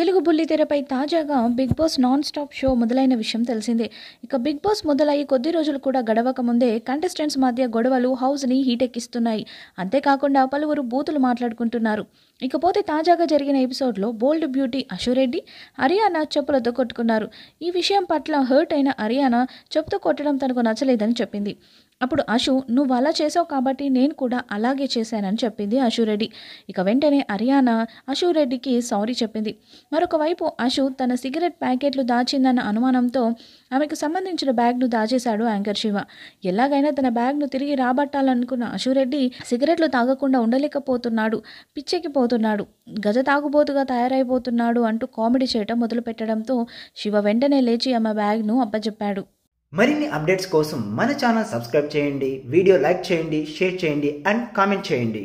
తెలుగు బుల్లితెరపై తాజాగా Bigg Boss non stop show మొదలైన విషయం తెలిసిందే ఇక బిగ్ బాస్ మొదలయ్యి కొద్ది రోజులు కూడా గడవక ముందే కంటెస్టెంట్స్ మధ్య గొడవలు హౌస్ని హీటెక్కిస్తున్నాయి అంతేకాకుండా పలువురు బూతులు మాట్లాడుకుంటున్నారు ఇకపోతే తాజాగా జరిగిన ఎపిసోడ్లో బోల్డ్ బ్యూటీ అశురెడ్డి హరియానా చెప్పులతో కొట్టుకున్నారు ఈ విషయం పట్ల హర్ట్ అయిన హరియానా చెప్పుతో కొట్టడం తనకు నచ్చలేదని చెప్పింది అప్పుడు అశు నువ్వు అలా చేసావు కాబట్టి నేను కూడా అలాగే చేశానని చెప్పింది అశురెడ్డి ఇక వెంటనే హరియానా అశురెడ్డికి సారీ చెప్పింది మరొకవైపు అశు తన సిగరెట్ ప్యాకెట్లు దాచిందన్న అనుమానంతో ఆమెకు సంబంధించిన బ్యాగ్ను దాచేశాడు యాంకర్ శివ ఎలాగైనా తన బ్యాగ్ను తిరిగి రాబట్టాలనుకున్న అశురెడ్డి సిగరెట్లు తాగకుండా ఉండలేకపోతున్నాడు పిచ్చెక్కిపోతున్నాడు గజ తాగుబోతుగా తయారైపోతున్నాడు అంటూ కామెడీ చేయటం మొదలుపెట్టడంతో శివ వెంటనే లేచి ఆమె బ్యాగ్ను అప్పచెప్పాడు మరిన్ని అప్డేట్స్ కోసం మన ఛానల్ సబ్స్క్రైబ్ చేయండి వీడియో లైక్ చేయండి షేర్ చేయండి అండ్ కామెంట్ చేయండి